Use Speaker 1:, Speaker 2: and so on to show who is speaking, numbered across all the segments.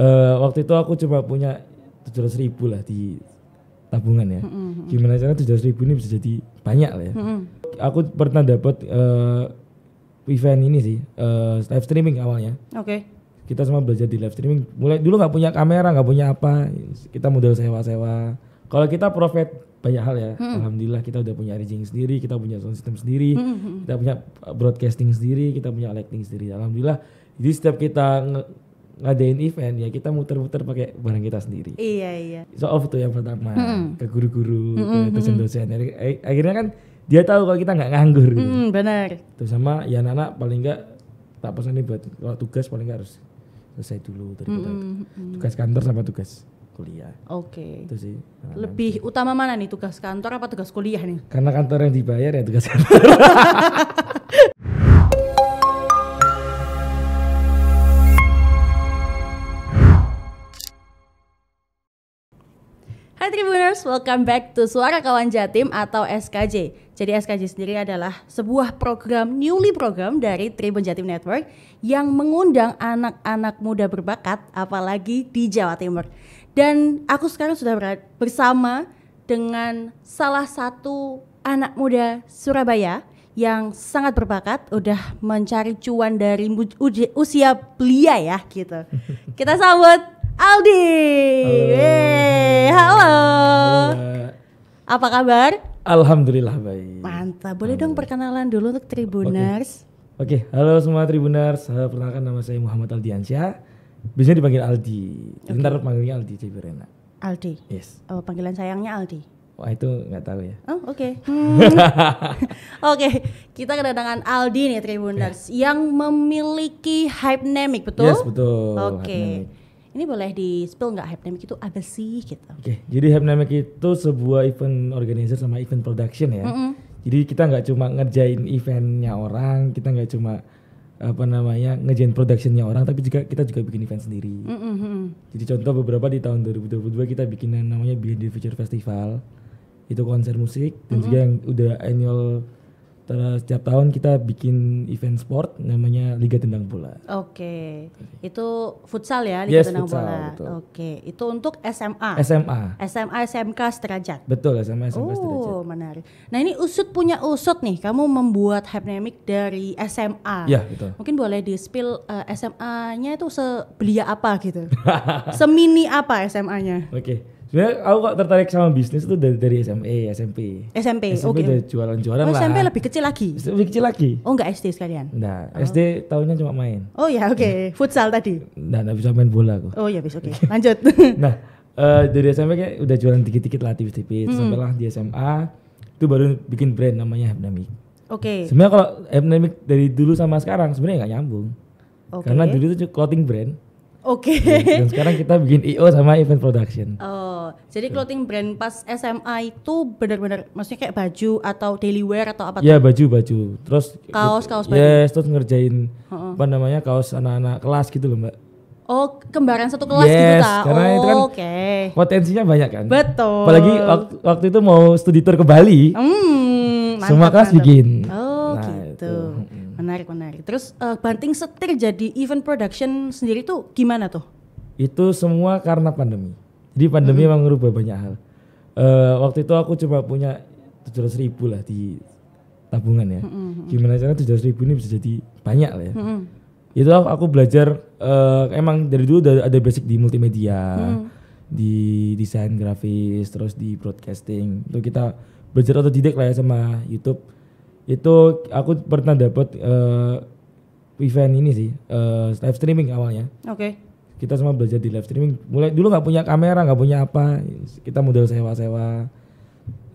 Speaker 1: uh, waktu itu aku cuma punya tujuh ratus ribu lah di tabungan ya. Mm-hmm. Gimana caranya tujuh ratus ribu ini bisa jadi banyak lah ya. Mm-hmm. Aku pernah dapat uh, eh, event ini sih uh, live streaming awalnya. Oke. Okay. Kita semua belajar di live streaming. Mulai dulu nggak punya kamera, nggak punya apa. Kita modal sewa-sewa. Kalau kita profit banyak hal ya. Hmm. Alhamdulillah kita udah punya rigging sendiri, kita punya sound system sendiri, hmm. kita punya broadcasting sendiri, kita punya lighting sendiri. Alhamdulillah. Jadi setiap kita ngadain event ya kita muter-muter pakai barang kita sendiri. Iya iya. So off tuh yang pertama hmm. ke guru-guru, hmm, ke dosen-dosen. Eh, akhirnya kan dia tahu kalau kita nggak nganggur. Gitu. Hmm, benar. Terus sama ya anak-anak paling nggak tak pesan nih buat kalau tugas paling nggak harus selesai dulu daripada hmm, tugas kantor sama tugas kuliah.
Speaker 2: Oke. Okay. Itu sih. Nah, Lebih nanti. utama mana nih tugas kantor apa tugas kuliah nih?
Speaker 1: Karena kantor yang dibayar ya tugas kantor.
Speaker 2: Hai Tribuners, welcome back to Suara Kawan Jatim atau SKJ. Jadi SKJ sendiri adalah sebuah program, newly program dari Tribun Jatim Network yang mengundang anak-anak muda berbakat apalagi di Jawa Timur. Dan aku sekarang sudah bersama dengan salah satu anak muda Surabaya yang sangat berbakat udah mencari cuan dari usia belia ya gitu. Kita sambut Aldi. Halo. halo. Apa kabar?
Speaker 1: Alhamdulillah baik.
Speaker 2: Mantap. Boleh dong perkenalan dulu untuk Tribuners.
Speaker 1: Oke, okay. okay. halo semua Tribuners. Eh, perkenalkan nama saya Muhammad Aldiansyah. Biasanya dipanggil Aldi. Okay. Ntar panggilnya Aldi Cibu Rena.
Speaker 2: Aldi. Yes. Oh, panggilan sayangnya Aldi. Wah
Speaker 1: itu nggak tahu ya.
Speaker 2: Oh oke. Okay. Hmm.
Speaker 1: oke,
Speaker 2: okay. kita kedatangan Aldi nih Tribuners yeah. yang memiliki hype betul? Yes betul. Oke. Okay. Ini boleh di spill nggak Hypnamic itu apa sih gitu? Oke,
Speaker 1: okay, jadi Hypnamic itu sebuah event organizer sama event production ya. Mm -hmm. Jadi kita nggak cuma ngerjain eventnya orang, kita nggak cuma apa namanya ngejain productionnya orang, tapi juga kita juga bikin event sendiri. Mm -hmm. Jadi contoh beberapa di tahun 2022 kita bikin yang namanya Behind the Future Festival, itu konser musik dan mm -hmm. juga yang udah annual Terus setiap tahun kita bikin event sport namanya Liga Tendang Bola.
Speaker 2: Oke. Okay. Itu futsal ya Liga yes, Tendang futsal, Bola. Oke. Okay. Itu untuk SMA. SMA. SMA SMK Sederajat.
Speaker 1: Betul, SMA SMK oh, Oh,
Speaker 2: menarik. Nah, ini usut punya usut nih. Kamu membuat hypnemic dari SMA. Iya, betul. Mungkin boleh di-spill uh, eh, SMA-nya itu sebelia apa gitu. Semini apa SMA-nya?
Speaker 1: Oke. Okay. Sebenarnya aku kok tertarik sama bisnis itu dari, dari SMA, SMP. SMP, SMP okay. jualan-jualan oh, lah. SMP lebih
Speaker 2: kecil lagi? Lebih kecil lagi. Oh enggak SD sekalian?
Speaker 1: Enggak, oh. SD tahunnya cuma main.
Speaker 2: Oh ya oke, okay. Nah. futsal tadi? Enggak,
Speaker 1: enggak bisa main bola aku.
Speaker 2: Oh ya bisa, oke. Okay. Lanjut. nah,
Speaker 1: uh, dari SMP kayak udah jualan dikit-dikit lah tipis-tipis. Hmm. Sampailah di SMA, itu baru bikin brand namanya Hapnamic. Oke. Okay. Sebenarnya kalau Hapnamic dari dulu sama sekarang sebenarnya nggak nyambung. Okay. Karena dulu itu clothing brand.
Speaker 2: Oke. Okay. Iya, dan sekarang kita
Speaker 1: bikin IO sama event production.
Speaker 2: Oh, jadi clothing brand pas SMA itu benar-benar maksudnya kayak baju atau daily wear atau apa? Iya,
Speaker 1: baju-baju. Terus kaos kaos baju. Yes, terus ngerjain uh-uh. apa namanya? kaos anak-anak kelas gitu loh, Mbak.
Speaker 2: Oh, kembaran satu kelas gitu yes, gitu ta. Karena oh, itu kan okay. potensinya banyak kan. Betul. Apalagi waktu,
Speaker 1: waktu itu mau studi tour ke Bali. Hmm, mantap, semua kelas bikin.
Speaker 2: Oh, nah, gitu. Itu menarik menarik terus uh, banting setir jadi event production sendiri tuh gimana tuh
Speaker 1: itu semua karena pandemi jadi pandemi hmm. emang merubah banyak hal uh, waktu itu aku cuma punya tujuh ratus ribu lah di tabungan ya hmm. gimana cara tujuh ratus ribu ini bisa jadi banyak lah ya hmm. itu aku, aku belajar uh, emang dari dulu ada basic di multimedia hmm di desain grafis terus di broadcasting itu kita belajar atau didik lah ya sama YouTube itu aku pernah dapat uh, eh, event ini sih uh, live streaming awalnya. Oke. Okay. Kita semua belajar di live streaming. Mulai dulu nggak punya kamera, nggak punya apa. Kita model sewa-sewa.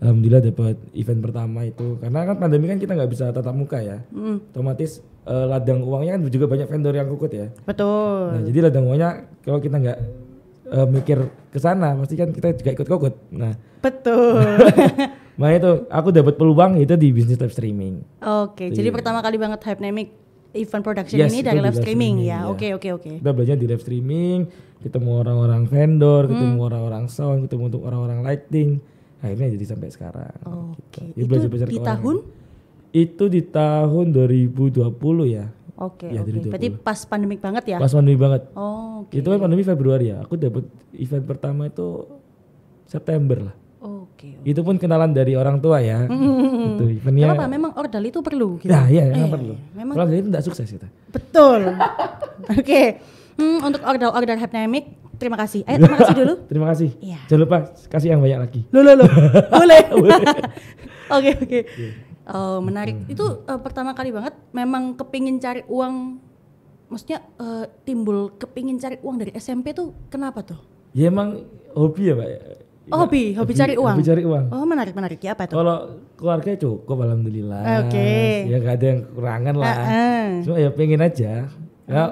Speaker 1: Alhamdulillah dapat event pertama itu. Karena kan pandemi kan kita nggak bisa tatap muka ya. Mm. Otomatis uh, ladang uangnya kan juga banyak vendor yang kukut ya.
Speaker 2: Betul. Nah, jadi
Speaker 1: ladang uangnya kalau kita nggak uh, mikir ke sana, pasti kan kita juga ikut kukut. Nah.
Speaker 2: Betul.
Speaker 1: Makanya tuh aku dapat peluang itu di bisnis live streaming. Oke, okay, jadi pertama
Speaker 2: kali banget hype nemic event production yes, ini dari live streaming, streaming ya. Iya. Oke, oke, oke. Kita
Speaker 1: belajar di live streaming, ketemu orang-orang vendor, hmm. ketemu orang-orang sound, ketemu untuk orang-orang lighting. Akhirnya jadi sampai sekarang.
Speaker 2: Oke. Okay.
Speaker 1: Gitu. Ya, belajar di tahun itu di tahun 2020 ya. Oke.
Speaker 2: Okay, ya, okay. Berarti pas pandemik banget ya? Pas pandemik banget. Oh, Okay.
Speaker 1: Itu kan pandemi Februari ya. Aku dapat event pertama itu September lah. Oke. Okay. Itu pun kenalan dari orang tua ya. itu hmm, gitu. hmm, hmm. Kenapa?
Speaker 2: Memang ordal itu perlu. Gitu. Nah, iya, eh,
Speaker 1: perlu. Iya, iya. Memang ordal itu tidak sukses kita.
Speaker 2: Betul. Oke. Okay. Hmm, untuk order order hypnemic, terima kasih. Ayo terima kasih dulu. terima
Speaker 1: kasih. Iya. Jangan lupa kasih yang banyak lagi. Lo lo lo.
Speaker 2: Boleh. Oke oke. Oh menarik. Hmm. Itu uh, pertama kali banget. Memang kepingin cari uang. Maksudnya uh, timbul kepingin cari uang dari SMP tuh kenapa tuh?
Speaker 1: Ya emang hobi ya pak. Oh, hobi, hobi, hobi cari uang. Hobi cari uang.
Speaker 2: Oh, menarik, menarik. Ya apa itu?
Speaker 1: Kalau keluarga cukup alhamdulillah. Oke. Okay. Ya gak ada yang kekurangan lah. Uh -uh. Cuma ya pengen aja. Ya, uh.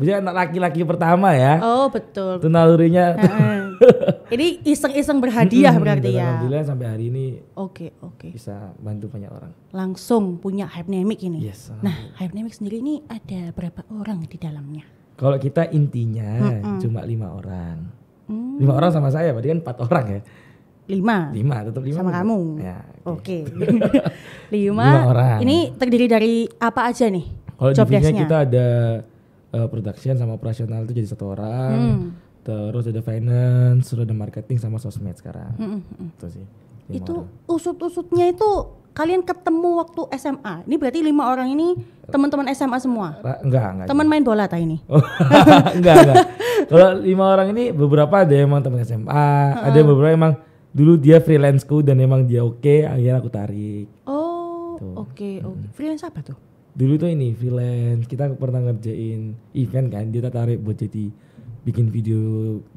Speaker 1: bisa anak laki-laki pertama ya.
Speaker 2: Oh, betul. Itu
Speaker 1: nalurinya. Uh
Speaker 2: -uh. Ini iseng-iseng berhadiah hmm, berarti gitu. ya. Alhamdulillah
Speaker 1: sampai hari ini. Oke, okay, oke. Okay. Bisa bantu banyak orang.
Speaker 2: Langsung punya Hypnemic ini. Yes. Nah, Hypnemic sendiri ini ada berapa orang di dalamnya?
Speaker 1: Kalau kita intinya mm -mm. cuma lima orang
Speaker 2: Hmm. Lima orang
Speaker 1: sama saya, berarti kan empat orang ya. Lima. Lima, tetap lima. Sama juga. kamu.
Speaker 2: Ya, gitu. Oke. Okay. okay. lima. lima orang. Ini terdiri dari apa aja nih? Kalau divisinya kita
Speaker 1: ada uh, production sama operasional itu jadi satu orang. Hmm. Terus ada finance, sudah ada marketing sama sosmed sekarang. Hmm. hmm, hmm. Itu sih.
Speaker 2: Lima itu usut-usutnya itu kalian ketemu waktu SMA. Ini berarti lima orang ini teman-teman SMA semua.
Speaker 1: Enggak, enggak. Teman main bola tadi ini?
Speaker 2: Oh, enggak, enggak.
Speaker 1: Kalau lima orang ini beberapa ada emang teman SMA, uh huh ada beberapa emang dulu dia freelance ku dan emang dia oke, okay, akhirnya aku tarik.
Speaker 2: Oh, gitu. oke, okay, oke. Freelance apa tuh?
Speaker 1: Dulu tuh ini freelance, kita pernah ngerjain event kan, dia tarik buat jadi bikin video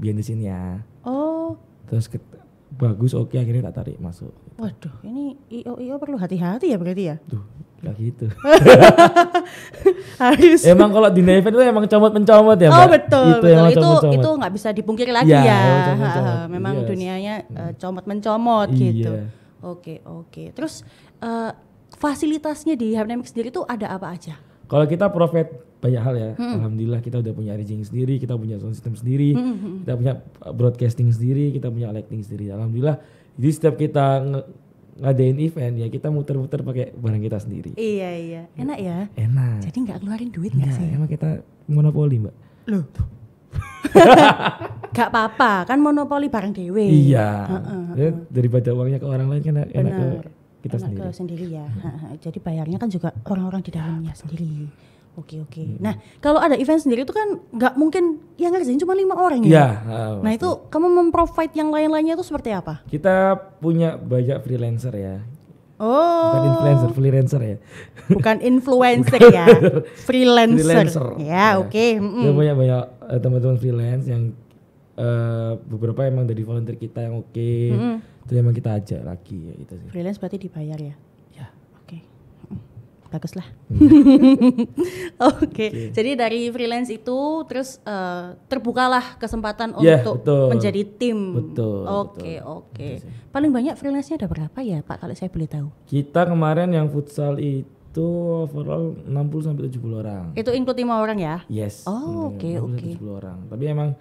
Speaker 1: behind the scene ya. Oh. Terus ke, bagus oke okay, akhirnya tak tarik masuk.
Speaker 2: Waduh, ini IO IO perlu hati-hati ya berarti ya? tuh
Speaker 1: gak gitu. Harus. Emang kalau di event itu emang comot-mencomot ya, oh, Mbak. Oh, betul, itu betul. Itu comot -comot. itu
Speaker 2: nggak bisa dipungkiri lagi iya, ya. ya. Comot -comot. Memang iya, yes. dunianya uh, eh, comot-mencomot iya. gitu. Oke, oke. Terus uh, fasilitasnya di Hapnemic sendiri itu ada apa aja?
Speaker 1: Kalau kita profit banyak hal ya. Hmm. Alhamdulillah kita udah punya arranging sendiri, kita punya sound system sendiri, hmm. hmm, hmm. kita punya uh, broadcasting sendiri, kita punya lighting sendiri. Alhamdulillah. Jadi setiap kita ngadain event ya kita muter-muter pakai barang kita sendiri. Iya
Speaker 2: iya, enak ya. Enak. Jadi nggak keluarin duit nggak sih? Emang
Speaker 1: kita monopoli mbak.
Speaker 2: Loh. gak apa-apa kan monopoli barang dewe. Iya. Uh -uh.
Speaker 1: Daripada uangnya ke orang lain
Speaker 2: kan enak ke ya kita sendiri. Ke sendiri ya. Hmm. Jadi bayarnya kan juga orang-orang di dalamnya sendiri. Oke oke. Hmm. Nah kalau ada event sendiri itu kan nggak mungkin yang ngerjain cuma lima orang ya. ya
Speaker 1: uh, nah ah, itu
Speaker 2: kamu memprovide yang lain-lainnya itu seperti apa?
Speaker 1: Kita punya banyak freelancer ya.
Speaker 2: Oh. Bukan influencer,
Speaker 1: freelancer ya.
Speaker 2: Bukan influencer ya, freelancer. freelancer. Ya, ya. oke. Okay. Mm. hmm. punya
Speaker 1: banyak teman eh, teman-teman freelance yang uh, beberapa emang dari volunteer kita yang oke. Okay. Mm itu emang kita ajak lagi
Speaker 2: ya itu sih freelance berarti dibayar ya ya oke okay. bagus hmm. oke okay. okay. jadi dari freelance itu terus uh, terbukalah kesempatan yeah, untuk betul. menjadi tim betul oke okay, gitu oke okay. paling banyak freelance-nya ada berapa ya pak kalau saya boleh tahu
Speaker 1: kita kemarin yang futsal itu itu overall 60 sampai 70 orang.
Speaker 2: Itu include 5 orang ya? Yes. Oh, oke, oke. Okay, okay.
Speaker 1: orang. Tapi emang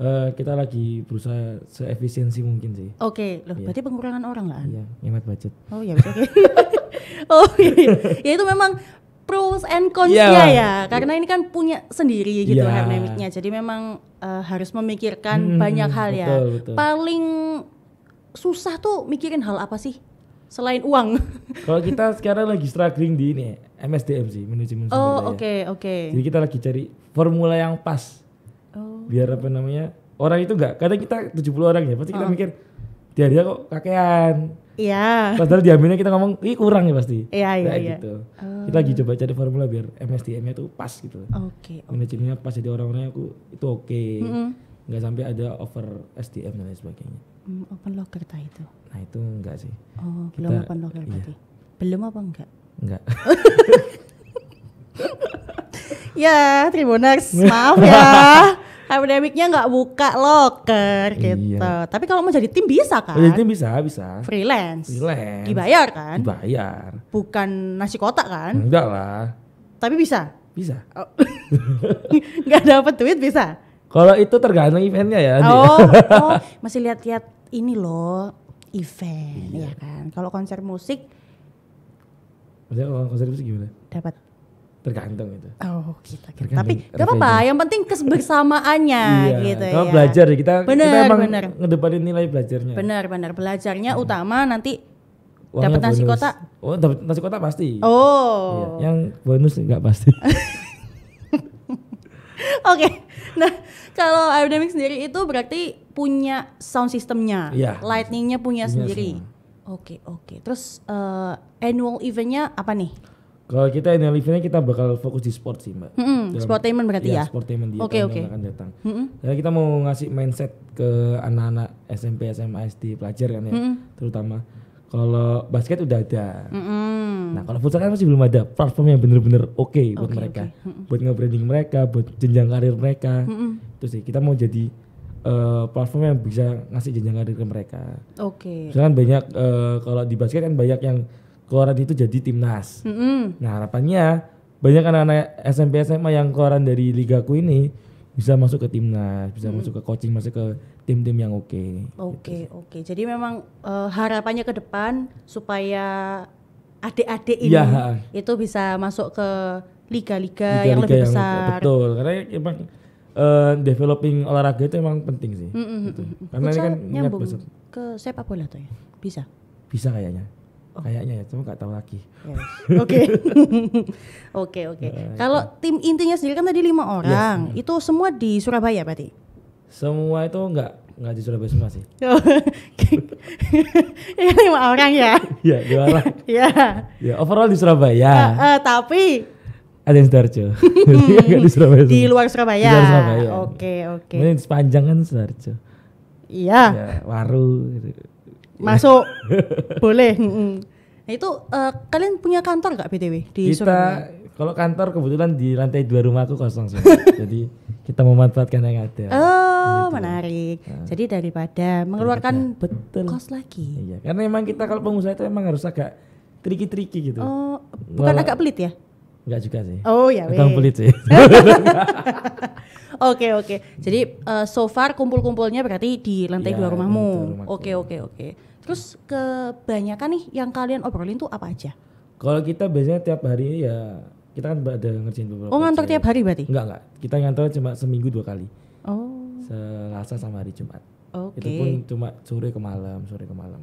Speaker 1: Uh, kita lagi berusaha seefisiensi mungkin sih.
Speaker 2: Oke, okay. loh, yeah. berarti pengurangan orang lah. Iya, yeah, hemat budget. Oh iya, oke. Okay. oh iya, iya. itu memang pros and cons-nya yeah. ya. Karena ini kan punya sendiri gitu yeah. dynamic Jadi memang uh, harus memikirkan hmm, banyak hal ya. Betul, betul. Paling susah tuh mikirin hal apa sih? Selain uang.
Speaker 1: Kalau kita sekarang lagi struggling di ini MSDM sih, manajemen sumber Oh, oke, oke. Okay, okay. Jadi kita lagi cari formula yang pas biar apa namanya orang itu enggak kadang kita 70 orang ya pasti kita oh. mikir dia dia kok kakean
Speaker 2: Iya. Yeah. Padahal
Speaker 1: diambilnya kita ngomong, ih kurang ya pasti. Iya yeah, iya. Yeah, nah, yeah. gitu. Uh. Kita lagi coba cari formula biar MSDM-nya tuh pas gitu. Oke. Okay, okay. Manajemennya pas jadi orang-orangnya aku itu oke. Okay. Mm -hmm. Nggak sampai ada over SDM dan lain sebagainya.
Speaker 2: Mm, open locker tadi itu?
Speaker 1: Nah itu enggak sih.
Speaker 2: Oh kita, belum open locker iya. Belum apa enggak? Enggak. ya Tribuners maaf ya. Akademiknya nggak buka loker iya. gitu. Tapi kalau mau jadi tim bisa kan? Jadi
Speaker 1: tim bisa, bisa.
Speaker 2: Freelance. Freelance. Dibayar kan?
Speaker 1: Dibayar.
Speaker 2: Bukan nasi kotak kan?
Speaker 1: Enggak lah.
Speaker 2: Tapi bisa. Bisa. Oh. Gak dapat duit bisa.
Speaker 1: Kalau itu tergantung eventnya ya. Oh, oh
Speaker 2: masih lihat-lihat ini loh event iya. ya kan. Kalau konser musik
Speaker 1: Maksudnya kalau konser musik gimana? Dapat tergantung itu. Oh kita, gitu, kita. Gitu. Tergantung. tapi gak apa-apa.
Speaker 2: Yang penting kebersamaannya iya, gitu ya. belajar ya, kita. Bener, kita emang bener.
Speaker 1: ngedepanin nilai belajarnya.
Speaker 2: Benar benar belajarnya hmm. utama nanti dapat nasi kotak.
Speaker 1: Oh dapat nasi kotak pasti. Oh. Iya. Yang bonus nggak pasti.
Speaker 2: Oke, okay. nah kalau Aerodynamic sendiri itu berarti punya sound systemnya, ya, lightningnya punya, punya sendiri. Oke oke, okay, okay. terus uh, annual eventnya apa nih?
Speaker 1: Kalau kita ini Livingnya kita bakal fokus di sport sih mbak. Mm-hmm. Sportainment berarti ya? ya? Sportainment di okay, okay. yang akan datang. Mm-hmm. kita mau ngasih mindset ke anak-anak SMP, SMA, SD, pelajar kan ya, mm-hmm. terutama. Kalau basket udah ada. Mm-hmm. Nah kalau futsal kan masih belum ada platform yang bener-bener oke okay buat mereka, okay. Mm-hmm. buat nge-branding mereka, buat jenjang karir mereka. Mm-hmm. Terus sih kita mau jadi uh, platform yang bisa ngasih jenjang karir ke mereka. Oke. Okay. Misalkan banyak uh, kalau di basket kan banyak yang keluaran itu jadi timnas. Mm -hmm. Nah harapannya banyak anak-anak SMP SMA yang keluaran dari ligaku ini bisa masuk ke timnas, bisa hmm. masuk ke coaching, masuk ke tim-tim yang oke.
Speaker 2: oke, oke. Jadi memang uh, harapannya ke depan supaya adik-adik ini ya. itu bisa masuk ke liga-liga yang lebih yang besar.
Speaker 1: betul, karena emang uh, developing olahraga itu memang penting sih. Mm -hmm. gitu. Karena ini kan nyambung
Speaker 2: ke sepak bola tuh ya. Bisa.
Speaker 1: Bisa kayaknya. Oh. Kayaknya ya, cuma gak tahu lagi. Oke, oke, oke. Nah,
Speaker 2: Kalau tim intinya sendiri kan tadi lima orang, yes. Hmm. itu semua di Surabaya berarti?
Speaker 1: Semua itu nggak nggak di Surabaya semua sih. Ini oh.
Speaker 2: ya, lima orang ya.
Speaker 1: Iya dua orang.
Speaker 2: Iya.
Speaker 1: ya overall di Surabaya. Uh,
Speaker 2: uh, tapi
Speaker 1: ada yang Sidoarjo.
Speaker 2: Enggak iya, di Surabaya. Di luar Surabaya. Di luar Surabaya. Oke, oke. Okay.
Speaker 1: Mungkin sepanjang kan Sidoarjo. Iya. Ya, waru gitu masuk boleh mm hmm
Speaker 2: nah itu uh, kalian punya kantor nggak btw di kita Surabaya?
Speaker 1: kalau kantor kebetulan di lantai dua rumahku kosong sih jadi kita memanfaatkan yang ada
Speaker 2: oh gitu. menarik nah. jadi daripada mengeluarkan betul kos lagi
Speaker 1: iya karena memang kita kalau pengusaha itu emang harus agak triki-triki gitu oh bukan Walau, agak pelit ya Enggak juga sih. Oh ya, agak pelit sih.
Speaker 2: Oke oke. Jadi uh, so far kumpul-kumpulnya berarti di lantai ya, dua rumahmu. Oke oke oke. Terus kebanyakan nih yang kalian obrolin tuh apa aja?
Speaker 1: Kalau kita biasanya tiap hari ya kita kan ada ngerjain beberapa. Oh ngantor tiap hari berarti? Enggak enggak, kita ngantor cuma seminggu dua kali. Oh. Selasa sama hari Jumat. Oke. Okay. Itu pun cuma sore ke malam, sore ke malam.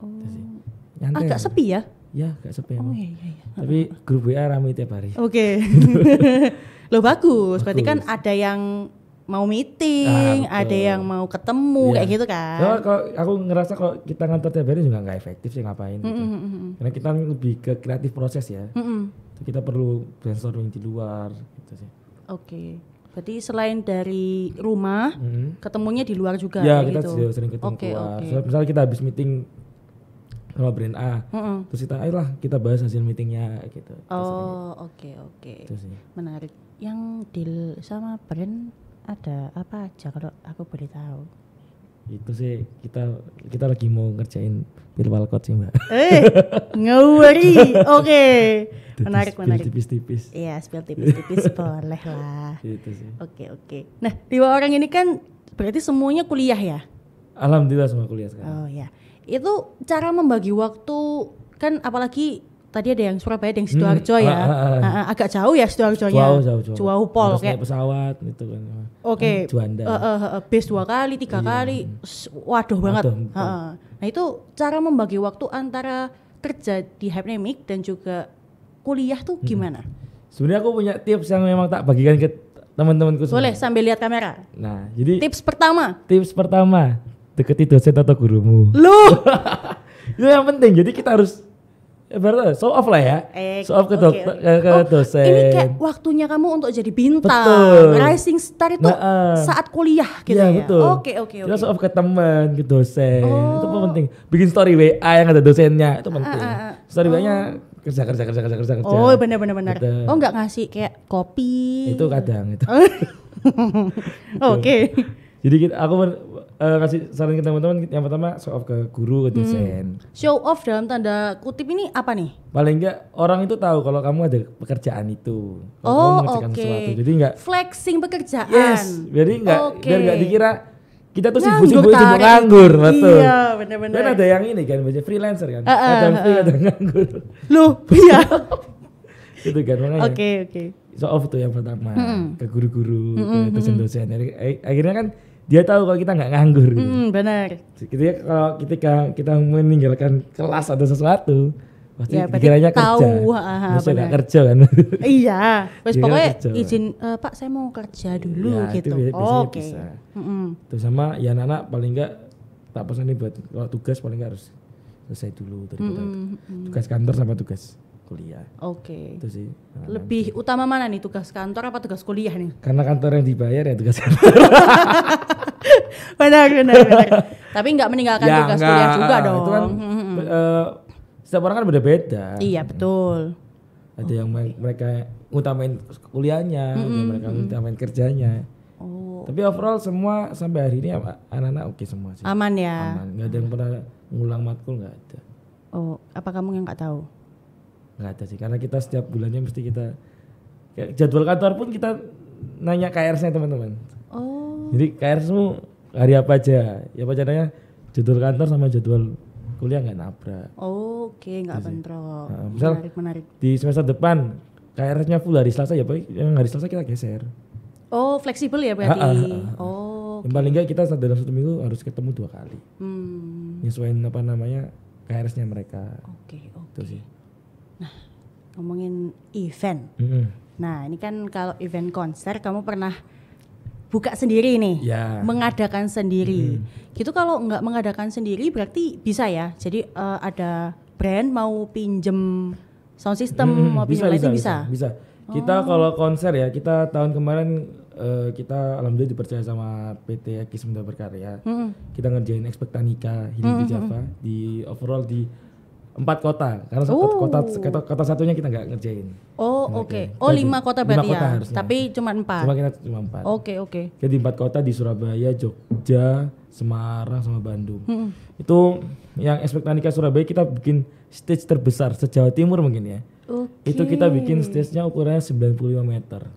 Speaker 2: Oh. Nyantai Agak ya. sepi ya? Ya, agak sepi oh, emang. iya, iya, iya. Tapi
Speaker 1: grup WA rame tiap hari. Oke. Okay.
Speaker 2: Loh bagus. bagus, berarti kan ada yang mau meeting, nah, ada yang mau ketemu iya. kayak gitu kan. Nah,
Speaker 1: kalau aku ngerasa kalau kita ngantor tiap hari juga nggak efektif sih ngapain Mm -hmm. Karena kita lebih ke kreatif proses ya. Mm -hmm. Kita perlu brainstorming di luar gitu sih.
Speaker 2: Oke. Okay. Berarti selain dari rumah, mm -hmm. ketemunya di luar juga ya, kita gitu? sering ketemu okay, keluar. Okay. So,
Speaker 1: misalnya kita habis meeting sama brand A. Mm -hmm. Terus kita ayolah kita bahas hasil meetingnya gitu. Oh, gitu. oke
Speaker 2: oke. Okay, okay. Menarik. Yang deal sama brand ada apa aja kalau aku boleh tahu?
Speaker 1: Itu sih kita kita lagi mau ngerjain virtual walkot sih
Speaker 2: mbak. Eh, ngawari, oke. Okay. Menarik, spil menarik. Tipis-tipis. Iya, spill tipis-tipis boleh lah. Itu sih. Oke, okay, oke. Okay. Nah, dua orang ini kan berarti semuanya kuliah ya?
Speaker 1: Alhamdulillah semua kuliah sekarang.
Speaker 2: Oh ya, itu cara membagi waktu kan apalagi tadi ada yang Surabaya, ada yang Sidoarjo hmm, ya. Uh, uh, agak jauh ya sidoarjo nya. Jauh, jauh, jauh. Jauh pol kayak
Speaker 1: pesawat gitu kan. Oke. Okay. Juanda. Uh, eh, uh, eh,
Speaker 2: uh, eh, bis dua kali, tiga iya. kali. Waduh banget. Waduh, uh, uh. Nah, itu cara membagi waktu antara kerja di Hypnemic dan juga kuliah tuh hmm. gimana? Hmm.
Speaker 1: Sebenarnya aku punya tips yang memang tak bagikan ke teman-temanku semua. Boleh
Speaker 2: sambil lihat kamera.
Speaker 1: Nah, jadi tips pertama. Tips pertama, deketi dosen atau gurumu. Lu. itu yang penting. Jadi kita harus Berarti show off lah ya.
Speaker 2: Eh, show off ke, okay, dokter,
Speaker 1: okay. ke, oh, dosen. Ini kayak
Speaker 2: waktunya kamu untuk jadi bintang. Betul. Rising star itu nah, uh, saat kuliah gitu ya. Iya ya. Oke oke oke. Kita show
Speaker 1: off ke teman, ke dosen. Oh. Itu penting. Bikin story WA yang ada dosennya, itu ah, ah, penting. Uh, uh, uh. Story oh. WA-nya kerja kerja kerja kerja kerja. Oh, benar benar benar. Gitu. Oh,
Speaker 2: enggak ngasih kayak kopi.
Speaker 1: Itu kadang itu.
Speaker 2: oke. okay.
Speaker 1: Jadi kita, aku uh, eh, kasih saran ke teman-teman yang pertama show off ke guru ke hmm. dosen.
Speaker 2: Hmm. Show off dalam tanda kutip ini apa nih?
Speaker 1: Paling enggak orang itu tahu kalau kamu ada pekerjaan itu.
Speaker 2: oh, kamu mengerjakan okay. sesuatu. Jadi enggak flexing pekerjaan. Yes. Jadi enggak okay. biar enggak dikira
Speaker 1: kita tuh sibuk-sibuk sibuk nganggur, gitu. betul. Iya, benar-benar. kan ada yang ini kan, banyak freelancer kan. Uh, uh, kadang uh, ada nganggur. lu iya. itu kan makanya. Oke, okay, Okay. So off tuh yang pertama, hmm. ke guru-guru, hmm, ke dosen-dosen. Hmm. Akhirnya kan dia tahu kalau kita nggak nganggur gitu. Mm, benar. Jadi gitu ya, kalau kita kita meninggalkan kelas atau sesuatu pasti ya, pikirannya kerja. Tahu, Masa kerja kan. iya, wes pokoknya kerja. izin
Speaker 2: uh, Pak saya mau kerja iya, dulu ya, gitu. Itu oh, Oke. Okay. Mm -hmm.
Speaker 1: Terus sama ya anak paling enggak tak pesan nih buat kalau tugas paling enggak harus selesai dulu dari mm -hmm. tugas kantor sama tugas kuliah.
Speaker 2: Oke. Okay. Itu sih. Lebih nanti. utama mana nih tugas kantor apa tugas kuliah nih?
Speaker 1: Karena kantor yang dibayar ya tugas
Speaker 2: kantor. benar, benar, Tapi nggak meninggalkan ya, tugas enggak, kuliah juga uh, dong. Itu kan, uh,
Speaker 1: setiap orang kan beda-beda. Iya
Speaker 2: betul.
Speaker 1: Ada okay. yang mereka utamain kuliahnya, mm -hmm. mereka utamain kerjanya. Oh. Tapi overall semua sampai hari ini anak-anak oke okay semua sih. Aman ya. Aman. Gak ada yang pernah ngulang matkul nggak ada.
Speaker 2: Oh, apa kamu yang nggak tahu?
Speaker 1: nggak ada sih karena kita setiap bulannya mesti kita kayak jadwal kantor pun kita nanya KRS-nya teman-teman. Oh. Jadi KRS-mu hari apa aja? Ya apa pacarnya jadwal kantor sama jadwal kuliah nggak nabrak.
Speaker 2: Oh, oke, okay. nggak gitu bentrok. Nah, menarik, menarik.
Speaker 1: Di semester depan KRS-nya full hari Selasa ya, Pak. Yang hari Selasa kita geser.
Speaker 2: Oh, fleksibel ya berarti. Ha ah, ah, -ha, ah, ha oh.
Speaker 1: Okay. Yang paling nggak kita dalam satu minggu harus ketemu dua kali. Hmm. Nyesuaiin apa namanya KRS-nya mereka. Oke, okay, oke. Okay. Gitu
Speaker 2: ngomongin event. Mm-hmm. Nah, ini kan kalau event konser kamu pernah buka sendiri nih, yeah. mengadakan sendiri. Mm-hmm. Gitu kalau nggak mengadakan sendiri berarti bisa ya. Jadi uh, ada brand mau pinjem sound system, mm-hmm. mau pinjem bisa, bisa, bisa. Bisa. bisa. Kita oh. kalau
Speaker 1: konser ya, kita tahun kemarin uh, kita alhamdulillah dipercaya sama PT Akis Muda Berkarya. Mm-hmm. Kita ngerjain Ekspektanika Hidup mm-hmm. di Java di overall di empat kota karena oh. kota, kota kota satunya kita nggak ngerjain.
Speaker 2: Oh oke. Okay. Oh lima kota berarti lima kota ya. Harusnya. Tapi cuma empat. Cuma kita cuma empat. Oke okay, oke. Okay.
Speaker 1: Jadi empat kota di Surabaya, Jogja, Semarang sama Bandung. Hmm. Itu yang Ekspektanika Surabaya kita bikin stage terbesar se Timur mungkin ya. Okay. Itu kita bikin stage-nya ukurannya 95 meter.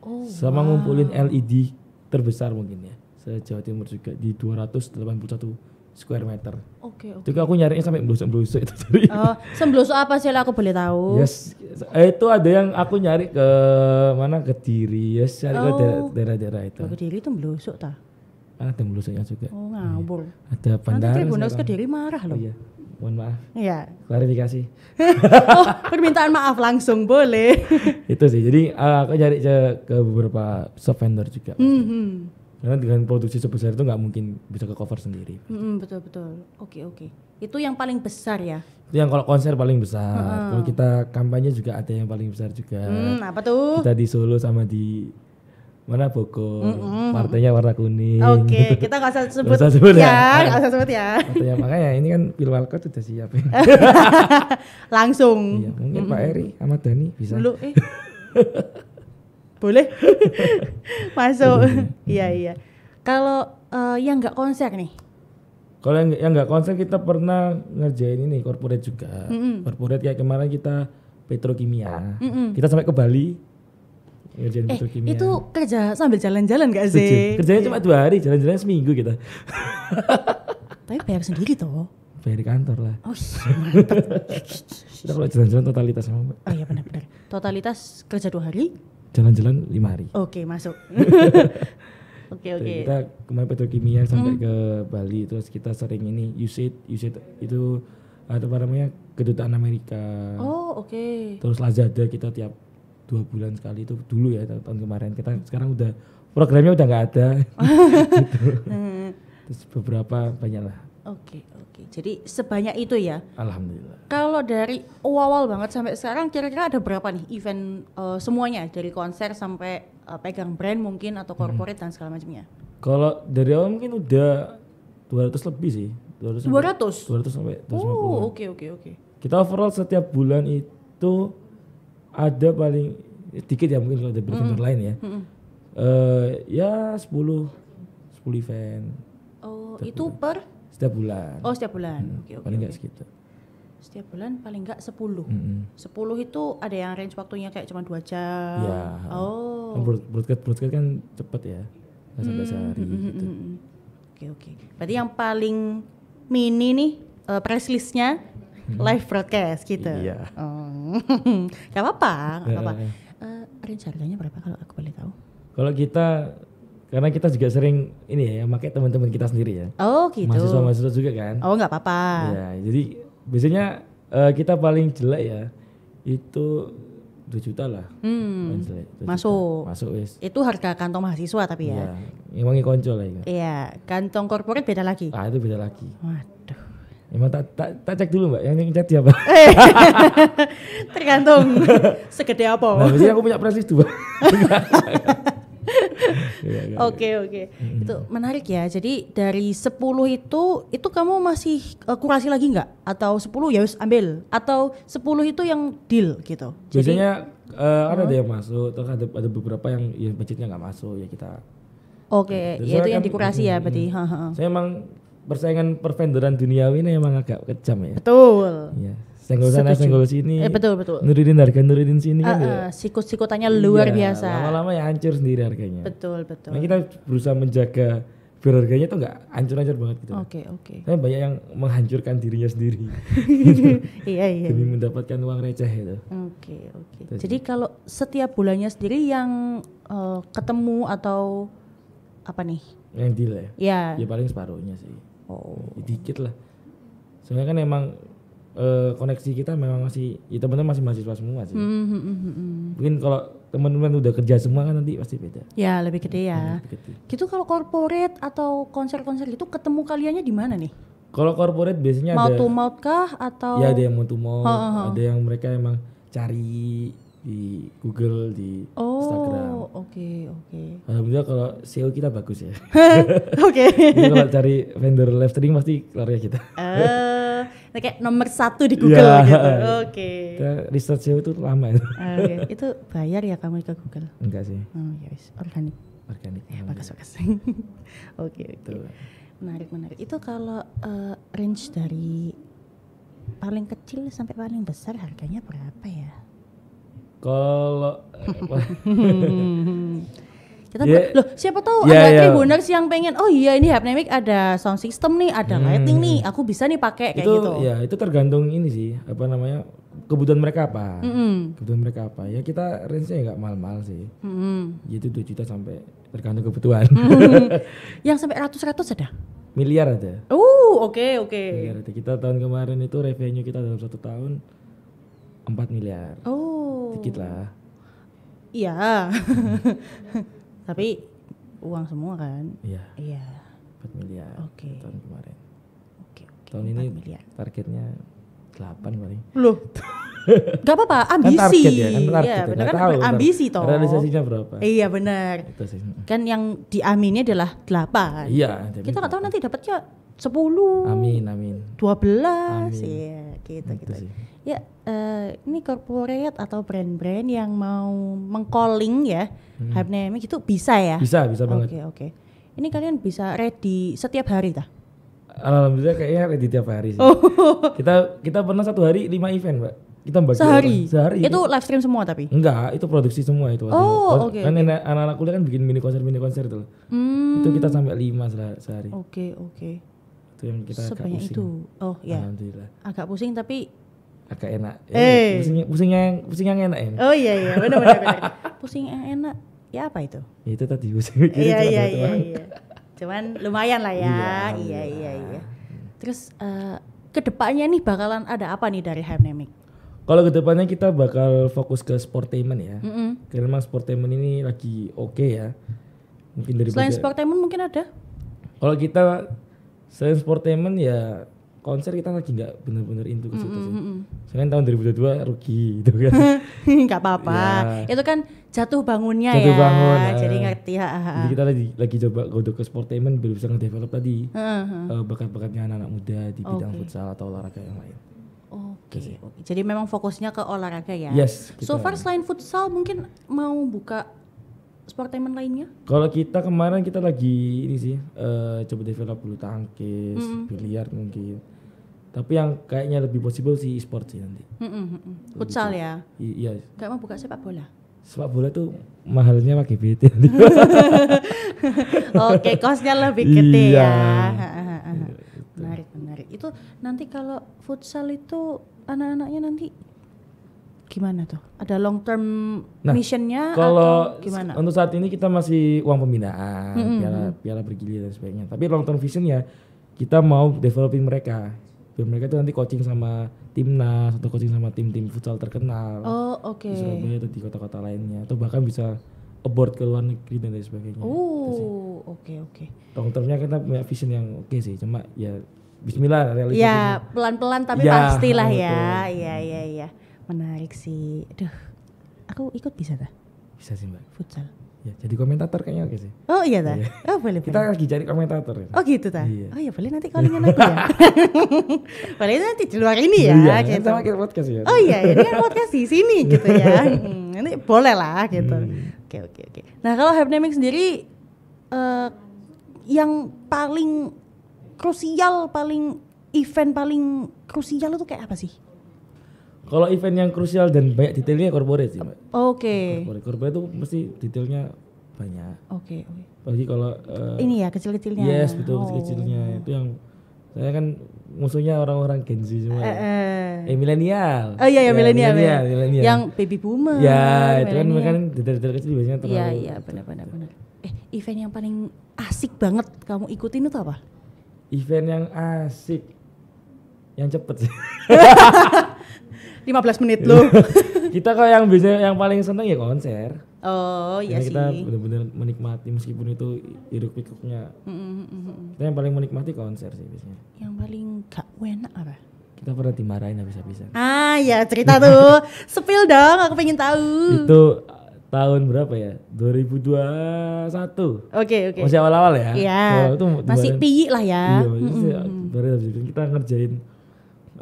Speaker 1: Oh, sama wow. ngumpulin LED terbesar mungkin ya se Timur juga di 281 square meter. Oke, okay, Okay. Jadi aku nyariin sampai blusuk-blusuk itu tadi.
Speaker 2: Oh, semblusuk apa sih aku boleh tahu? Yes.
Speaker 1: Eh, itu ada yang aku nyari ke mana ke Diri, yes, cari oh. ke daerah-daerah itu. Oh,
Speaker 2: ke Diri itu blusuk ta?
Speaker 1: Ada ah, blusuknya juga. Oh,
Speaker 2: ngabur. Iya. Ada bandara. Nanti bonus ke Diri marah loh. Oh,
Speaker 1: iya. Mohon maaf. Iya. Klarifikasi.
Speaker 2: oh, permintaan maaf langsung boleh.
Speaker 1: itu sih. Jadi ah, aku nyari ke, ke beberapa sub vendor juga. Mm -hmm. hmm karena dengan produksi sebesar itu nggak mungkin bisa ke cover sendiri.
Speaker 2: Mm, betul betul. Oke okay, oke. Okay. Itu yang paling besar ya.
Speaker 1: Itu yang kalau konser paling besar. Hmm. Kalau kita kampanye juga ada yang paling besar juga. mm, apa tuh? Kita di Solo sama di mana Bogor. Mm -mm. Partainya warna kuning. Oke, okay, kita nggak usah sebut. usah sebut ya. ya. Nggak ya, usah sebut ya. Partainya makanya ini kan Pilwalkot sudah siap.
Speaker 2: Ya. Langsung. Iya, mungkin mm -mm. Pak Eri Ahmad
Speaker 1: Tani bisa. Lu,
Speaker 2: eh. boleh masuk iya iya kalau uh, yang nggak konser nih
Speaker 1: kalau yang yang nggak konser kita pernah ngerjain ini corporate juga mm corporate kayak kemarin kita petrokimia mm kita sampai ke Bali ngerjain eh, petrokimia itu
Speaker 2: kerja sambil jalan-jalan gak sih kerjanya cuma iya.
Speaker 1: dua hari jalan-jalan seminggu kita
Speaker 2: tapi bayar sendiri toh
Speaker 1: bayar di kantor lah.
Speaker 2: Oh iya,
Speaker 1: Kita kalau jalan-jalan totalitas sama Oh
Speaker 2: iya benar-benar. Totalitas kerja dua hari,
Speaker 1: jalan-jalan lima hari.
Speaker 2: Oke, okay, masuk. Oke, oke. Okay, okay. Kita
Speaker 1: kemarin petrokimia sampai hmm. ke Bali terus kita sering ini USAID, USAID itu atau apa namanya kedutaan Amerika. Oh,
Speaker 2: oke. Okay. Terus Lazada
Speaker 1: kita tiap dua bulan sekali itu dulu ya tahun kemarin. Kita sekarang udah programnya udah nggak ada. gitu. Hmm. Terus beberapa banyak lah
Speaker 2: Oke, oke. Jadi sebanyak itu ya. Alhamdulillah. Kalau dari awal banget sampai sekarang kira-kira ada berapa nih event uh, semuanya dari konser sampai uh, pegang brand mungkin atau hmm. corporate hmm. dan segala macamnya?
Speaker 1: Kalau dari awal mungkin udah 200 lebih sih. 200? 200? 200 sampai 250. Oh, oke oke oke. Kita overall setiap bulan itu ada paling sedikit ya mungkin kalau ada brand mm -hmm. lain ya. Mm -hmm. uh, ya 10 10 event.
Speaker 2: Oh, itu per setiap bulan. Oh, setiap bulan. Hmm. Okay, okay, paling enggak okay. segitu. Setiap bulan paling enggak 10. Mm Hmm. 10 itu ada yang range waktunya kayak cuma 2 jam. Ya. Oh. Kan
Speaker 1: broadcast broadcast kan cepat ya. Nggak sampai hmm. sehari mm
Speaker 2: hmm. gitu. Oke, okay, oke. Okay, Berarti yang paling mini nih uh, eh, press listnya hmm. live broadcast gitu. Iya. Oh. gak apa-apa, gak apa-apa. Uh, range harganya berapa kalau aku boleh tahu?
Speaker 1: Kalau kita karena kita juga sering ini ya pakai teman-teman kita sendiri ya. Oh gitu. Mahasiswa mahasiswa juga kan. Oh nggak apa-apa. Ya jadi biasanya uh, kita paling jelek ya itu dua juta lah.
Speaker 2: Hmm. Jelek, Masuk. Juta. Masuk wis. Itu harga kantong mahasiswa tapi ya.
Speaker 1: Iya. Emangnya konco lah itu. Iya,
Speaker 2: kantong korporat beda lagi. Ah itu beda lagi. Waduh.
Speaker 1: Emang tak tak ta cek dulu mbak, yang cek siapa?
Speaker 2: Tergantung segede apa. Nah, biasanya aku punya persis dua. Iya, iya, iya. Oke oke. Itu menarik ya. Jadi dari 10 itu itu kamu masih uh, kurasi lagi nggak? Atau 10 ya wis ambil atau 10 itu yang deal gitu. Biasanya
Speaker 1: uh, ada uh. yang masuk, atau ada ada beberapa yang ya budgetnya nggak masuk ya kita
Speaker 2: Oke, okay, nah, ya itu yang kan- dikurasi ya berarti.
Speaker 1: saya emang persaingan pervendoran duniawi ini emang agak kejam ya. Betul. Iya senggol sana senggol sini eh, betul betul nuridin harga nurudin sini uh, kan uh, ya?
Speaker 2: sikut sikutannya luar iya, biasa lama-lama
Speaker 1: ya hancur sendiri harganya betul betul nah, kita berusaha menjaga biar harganya tuh nggak hancur-hancur banget
Speaker 2: gitu. Oke oke. Okay. Tapi
Speaker 1: banyak yang menghancurkan dirinya sendiri.
Speaker 2: iya iya. Demi iya.
Speaker 1: mendapatkan uang receh itu. Oke okay, oke. Okay. Jadi
Speaker 2: kalau setiap bulannya sendiri yang uh, ketemu atau apa nih? Yang
Speaker 1: deal ya. Yeah. Ya paling separuhnya sih. Oh. Ya, dikit lah. Soalnya kan emang uh, koneksi kita memang masih ya teman-teman masih mahasiswa semua sih. Mm
Speaker 2: -hmm, mm -hmm.
Speaker 1: Mungkin kalau teman-teman udah kerja semua kan nanti pasti beda.
Speaker 2: Ya lebih gede ya. Gitu kalau corporate atau konser-konser itu ketemu kaliannya di mana nih?
Speaker 1: Kalau corporate biasanya mau ada to
Speaker 2: mouth kah atau Ya ada yang mau to mouth, ha, ha. ada
Speaker 1: yang mereka emang cari di Google di
Speaker 2: oh, Instagram. oke okay, oke. Okay.
Speaker 1: Alhamdulillah kalau SEO kita bagus ya.
Speaker 2: oke.
Speaker 1: okay. kalau cari vendor live streaming pasti keluarnya kita. uh,
Speaker 2: kayak nomor satu di iya. Google yeah. gitu.
Speaker 1: Oke. Okay. research SEO itu lama itu. Uh, okay. itu
Speaker 2: bayar ya kamu ke Google? Enggak sih. Oh yes. Ya organik. Organik. Ya, bagus bagus. Oke oke. Menarik menarik. Itu kalau uh, range dari paling kecil sampai paling besar harganya berapa ya?
Speaker 1: Kalau eh, kita yeah. loh siapa tahu yeah, ada yeah. tribuners
Speaker 2: yang pengen oh iya ini Hapnemic ada sound system nih ada hmm. lighting nih aku bisa nih pakai kayak gitu
Speaker 1: ya itu tergantung ini sih apa namanya kebutuhan mereka apa mm -hmm. kebutuhan mereka apa ya kita range nya ya nggak mal-mal sih mm -hmm. itu 2 juta sampai tergantung kebutuhan mm -hmm.
Speaker 2: yang sampai ratus-ratus ada
Speaker 1: miliar ada
Speaker 2: oh uh, oke okay, oke okay. miliar
Speaker 1: ada kita tahun kemarin itu revenue kita dalam satu tahun 4 miliar oh dikit lah
Speaker 2: iya hmm. Tapi uang semua kan? Iya. Iya. 4 miliar okay. tahun kemarin. Oke.
Speaker 1: Okay, okay, tahun ini miliar. targetnya 8 paling. Loh.
Speaker 2: Gak apa-apa, kan ambisi. Kan target ya, kan target. Iya, ya, kan benar kan tahu, ambisi kan? toh. Realisasinya berapa? Iya benar. Itu sih. Kan yang diamini adalah 8. Iya. Kita nggak tahu nanti dapatnya 10. Amin, amin. 12. Amin. Iya, gitu, gitu. Sih ya uh, ini corporate atau brand-brand yang mau mengcalling ya hmm. name itu bisa ya bisa bisa banget oke okay, oke okay. ini kalian bisa ready setiap hari tak
Speaker 1: alhamdulillah kayaknya ready setiap hari sih oh. kita kita pernah satu hari lima event mbak kita bagi sehari orang. sehari itu,
Speaker 2: live stream semua tapi
Speaker 1: enggak itu produksi semua itu oh oke okay, kan okay. anak-anak kuliah kan bikin mini konser mini konser itu
Speaker 2: hmm. itu kita
Speaker 1: sampai lima sehari
Speaker 2: oke okay, oke okay. itu yang kita Sebanyak agak pusing itu oh ya agak pusing tapi
Speaker 1: agak enak. Eh, hey. Eh. pusing, pusing yang pusing yang enak ya. Oh iya iya, benar benar benar.
Speaker 2: pusing yang enak. Ya apa itu?
Speaker 1: Ya, itu tadi pusing Iya iya iya iya.
Speaker 2: Cuman lumayan lah ya. Iya iya iya. iya. Terus uh, eh, kedepannya nih bakalan ada apa nih dari Hymnemic?
Speaker 1: Kalau kedepannya kita bakal fokus ke sportainment ya. Mm -hmm. Karena memang sportainment ini lagi oke okay ya. Mungkin dari selain
Speaker 2: sportainment mungkin ada?
Speaker 1: Kalau kita selain sportainment ya konser kita lagi nggak bener-bener itu ke situ mm -hmm. sih. Soalnya tahun 2002 rugi gitu kan.
Speaker 2: gak apa-apa. Ya. Itu kan jatuh bangunnya jatuh ya. bangun. Jadi ngerti ya. Jadi
Speaker 1: kita lagi lagi coba godok ke sportainment biar bisa nge-develop tadi uh -huh. uh, eh, bakat-bakatnya anak-anak muda di okay. bidang futsal atau olahraga yang lain.
Speaker 2: Oke. Okay. Gitu okay. Jadi memang fokusnya ke olahraga ya. Yes. Kita. So far selain futsal mungkin mau buka sportainment lainnya?
Speaker 1: Kalau kita kemarin kita lagi ini sih uh, coba develop bulu tangkis, mm -hmm. biliar mungkin tapi yang kayaknya lebih possible sih e-sport sih nanti.
Speaker 2: Futsal ya? iya. Kayak mau buka sepak bola?
Speaker 1: Sepak bola tuh mahalnya pakai BT.
Speaker 2: Oke, kosnya lebih gede iya. ya. Iya, menarik, menarik. Itu nanti kalau futsal itu anak-anaknya nanti gimana tuh? Ada long term nah, missionnya kalau atau gimana? Untuk
Speaker 1: saat ini kita masih uang pembinaan, mm -hmm. piala piala bergilir dan sebagainya. Tapi long term visionnya kita mau developing mereka biar mereka itu nanti coaching sama timnas atau coaching sama tim-tim futsal terkenal oh, okay. di Surabaya atau di kota-kota lainnya atau bahkan bisa abroad ke luar negeri dan lain sebagainya. Gitu
Speaker 2: oh, oke oke. Okay,
Speaker 1: Long kita punya vision yang oke okay sih, cuma ya Bismillah realisasi. Ya pelan-pelan tapi ya, pastilah ya, ya iya
Speaker 2: iya Menarik sih. Duh, aku ikut bisa tak?
Speaker 1: Bisa sih mbak. Futsal. Ya, jadi komentator kayaknya oke sih. Oh iya ta. Iya. Oh boleh. Kita boleh. lagi cari komentator. Ya. Oh gitu ta. Iya.
Speaker 2: Oh iya boleh nanti callingan aku ya. boleh nanti di luar ini ya. Iya, gitu. sama kita podcast ya. Oh iya, ya, ini kan podcast di sini iya. gitu ya. Hmm, nanti boleh lah gitu. Hmm. Oke oke oke. Nah kalau Hypnemic sendiri uh, yang paling krusial, paling event paling krusial itu kayak apa sih?
Speaker 1: Kalau event yang krusial dan banyak detailnya corporate sih, Oke. Okay. Corporate. corporate itu mesti detailnya banyak. Oke, okay, oke. Okay. Bagi kalau uh, ini ya kecil-kecilnya. Yes, betul oh. kecil-kecilnya. Itu yang saya kan musuhnya orang-orang Gen Z semua. Ya. Eh,
Speaker 2: eh. eh
Speaker 1: milenial. Oh iya ya, ya milenial. Ya. Yang baby boomer. Ya, itu kan mereka kan detail-detail kecil biasanya terlalu. Iya, iya, benar-benar
Speaker 2: benar. Eh, event yang paling asik banget kamu ikutin itu apa?
Speaker 1: Event yang asik. Yang cepet sih.
Speaker 2: 15 menit iya. loh.
Speaker 1: kita kalau yang biasanya yang paling seneng ya konser.
Speaker 2: Oh iya sih. Kita
Speaker 1: benar-benar menikmati meskipun itu iruk pikuknya.
Speaker 2: Mm -hmm. Kita yang
Speaker 1: paling menikmati konser sih biasanya.
Speaker 2: Yang paling gak enak apa?
Speaker 1: Kita pernah dimarahin habis-habisan. Ah ya cerita tuh.
Speaker 2: Spill dong, aku pengen tahu. Itu
Speaker 1: tahun berapa ya? 2021. Oke, okay, oke. Okay. Masih awal-awal ya? Iya. Yeah. masih piyik lah ya. Iya, mm -hmm. kita ngerjain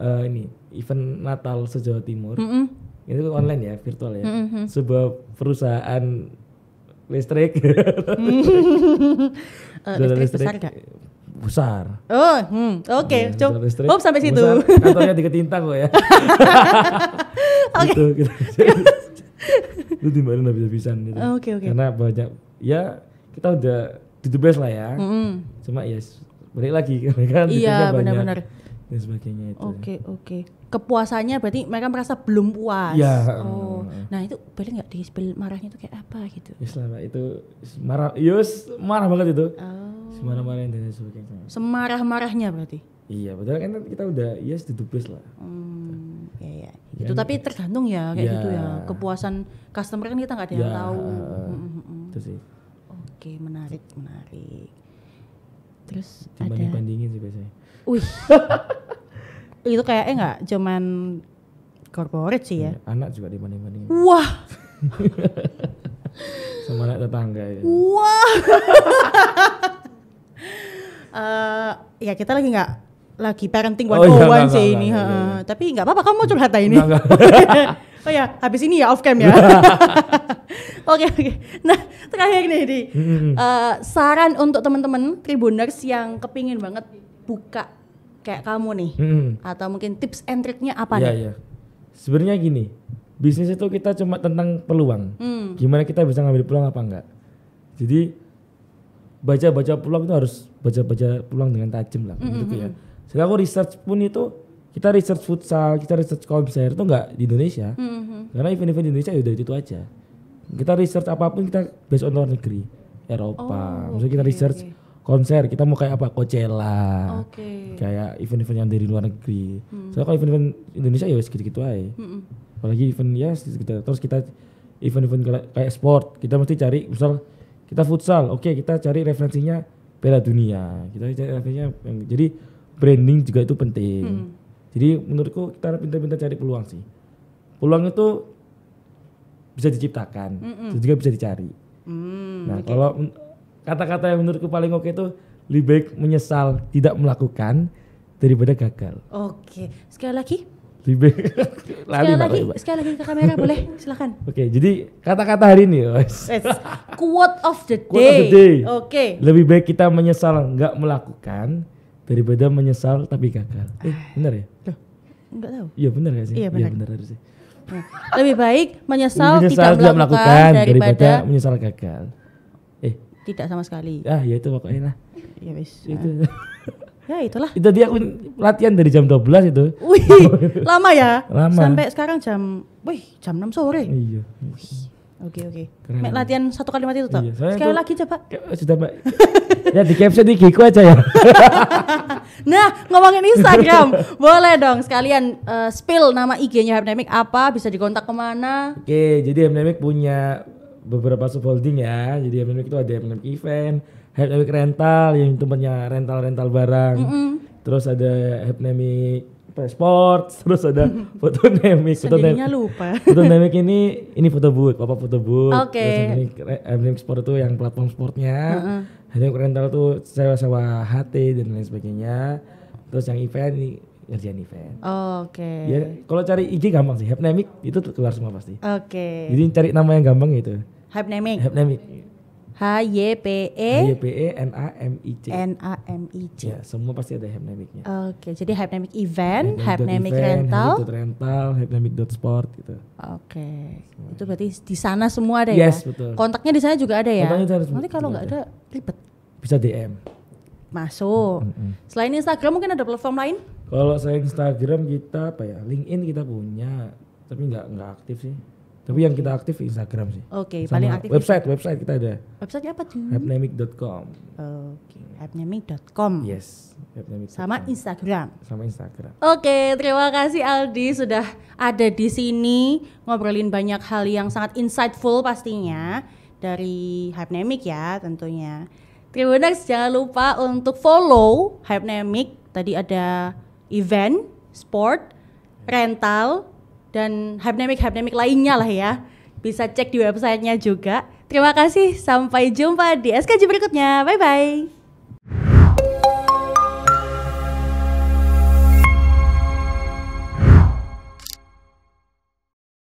Speaker 1: uh, ini event Natal sejauh Timur. Mm -hmm. Itu online ya, virtual ya. Mm -hmm. Sebuah perusahaan listrik. uh,
Speaker 2: listrik, listrik besar gak? Besar. Oh, hmm. oke. Okay. Ya, Coba. Oh, sampai situ. Besar, kantornya di Ketintang kok ya. oke. Okay. gitu. gitu.
Speaker 1: itu dimana bisa bisa gitu. Oke, oh, oke. Okay, okay. Karena banyak, ya kita udah di the best lah ya. Mm -hmm. Cuma ya yes, balik lagi kan Iya, benar-benar dan sebagainya itu. Oke
Speaker 2: okay, oke. Okay. Kepuasannya berarti mereka merasa belum puas. Ya. Oh. Mm. Nah itu boleh nggak spill marahnya itu kayak apa gitu?
Speaker 1: Yus itu marah, yus marah banget itu. Oh. Semarah-marahnya dan sebagainya.
Speaker 2: Semarah-marahnya berarti?
Speaker 1: Iya, padahal kan kita udah yes to lah.
Speaker 2: Hmm, ya, ya. ya itu tapi tergantung ya kayak ya. gitu ya. Kepuasan customer kan kita nggak ada ya, yang tahu. Itu sih. Oke, menarik, menarik. Terus Dibanding ada
Speaker 1: bandingin sih biasanya
Speaker 2: Wih. itu kayaknya eh, nggak cuman corporate sih ya. Iya,
Speaker 1: anak juga dimanding mana Wah. Sama anak tetangga ya. Wah.
Speaker 2: uh, ya kita lagi nggak lagi parenting one oh, iya, one sih ini. Iya, enggak, Tapi nggak apa-apa kamu mau curhat ini. oh ya, habis ini ya off cam ya. Iya. Oke oke. Nah terakhir nih di uh, saran untuk teman-teman tribuners yang kepingin banget buka kayak kamu nih hmm. atau mungkin tips and triknya apa ya, nih?
Speaker 1: Ya. Sebenarnya gini, bisnis itu kita cuma tentang peluang. Hmm. Gimana kita bisa ngambil peluang apa enggak? Jadi baca-baca peluang itu harus baca-baca peluang dengan tajam lah hmm, gitu hmm, ya. Hmm. Sekarang aku research pun itu kita research futsal, kita research konser itu enggak di Indonesia. Hmm, hmm. Karena event-event di Indonesia ya udah itu aja. Kita research apapun kita based on luar negeri, Eropa. Oh, Maksudnya okay, kita research konser kita mau kayak apa Coachella okay. kayak event-event yang dari luar negeri hmm. soalnya kalau event-event Indonesia ya gitu-gitu aja hmm. apalagi event ya kita terus kita event-event kayak sport kita mesti cari misal kita futsal oke okay, kita cari referensinya bela dunia kita cari referensinya yang, jadi branding juga itu penting hmm. jadi menurutku kita harus pintar-pintar cari peluang sih peluang itu bisa diciptakan hmm. juga bisa dicari
Speaker 2: hmm. nah okay. kalau
Speaker 1: kata-kata yang menurutku paling oke itu lebih baik menyesal tidak melakukan daripada gagal.
Speaker 2: Oke, sekali lagi.
Speaker 1: Lebih baik. sekali lagi, sekali lagi
Speaker 2: ke kamera boleh, silakan.
Speaker 1: Oke, jadi kata-kata hari ini, guys.
Speaker 2: Quote of the day. Quote of the day. Oke.
Speaker 1: Lebih baik kita menyesal nggak melakukan daripada menyesal tapi gagal. Eh, ah. benar ya? enggak tahu. Iya benar ya sih? Iya, iya benar. Ya, benar harusnya. sih.
Speaker 2: Nah, lebih baik menyesal, menyesal tidak melakukan, melakukan daripada, daripada
Speaker 1: menyesal gagal
Speaker 2: tidak sama sekali
Speaker 1: ah ya itu pokoknya lah ya wis itu ah. ya itulah itu dia aku latihan dari jam 12 itu wih lama ya lama sampai
Speaker 2: sekarang jam wih jam 6 sore iya wih. Oke oke. Mek latihan satu kali mati itu toh. Iya, Sekali itu, lagi coba.
Speaker 1: Sudah Mbak. ya di caption di Giku aja ya.
Speaker 2: nah, ngomongin Instagram, boleh dong sekalian uh, spill nama IG-nya Hemdemic apa, bisa dikontak kemana?
Speaker 1: Oke, jadi Hemdemic punya beberapa subholding ya. Jadi Epidemic itu ada Epidemic Event, Epidemic Rental yang tempatnya rental-rental barang. Mm -hmm. Terus ada Epidemic Sports, terus ada Nemik. Foto lupa. Nemik ini ini foto booth, Bapak foto booth. Oke. Okay. Nemik Sport itu yang platform sportnya. Mm -hmm. Rental itu sewa-sewa HT dan lain sebagainya. Terus yang event ini ngerjain event. Oh, Oke. Okay. Ya, kalau cari IG gampang sih. Nemik itu keluar semua pasti. Oke. Okay. Jadi cari nama yang gampang gitu.
Speaker 2: Hypnamic. Hypnamic. H Y P E H Y
Speaker 1: P E N A M I C
Speaker 2: N A M I
Speaker 1: C ya semua pasti ada hypnamicnya
Speaker 2: oke okay, jadi hypnamic event hypnamic, hypnamic rental
Speaker 1: rental dot sport gitu
Speaker 2: oke okay. itu berarti di sana semua ada ya? yes, ya betul. kontaknya di sana juga ada ya kontaknya harus. nanti kalau nggak ada ribet bisa DM masuk mm -hmm. selain Instagram mungkin ada platform lain
Speaker 1: kalau selain Instagram kita apa ya LinkedIn kita punya tapi nggak nggak aktif sih tapi yang kita aktif Instagram sih.
Speaker 2: Oke, okay, paling aktif. Website,
Speaker 1: itu. website kita ada.
Speaker 2: website apa tuh?
Speaker 1: Appnemic.com.
Speaker 2: Oke, okay, appnemic.com. Yes, appnemic. Sama Instagram. Sama Instagram. Oke, okay, terima kasih Aldi sudah ada di sini ngobrolin banyak hal yang sangat insightful pastinya dari Hypnemic ya tentunya. terima kasih jangan lupa untuk follow Hypnemic. Tadi ada event, sport, rental, dan hypnemic hypnemic lainnya lah ya. Bisa cek di websitenya juga. Terima kasih, sampai jumpa di SKJ berikutnya. Bye-bye.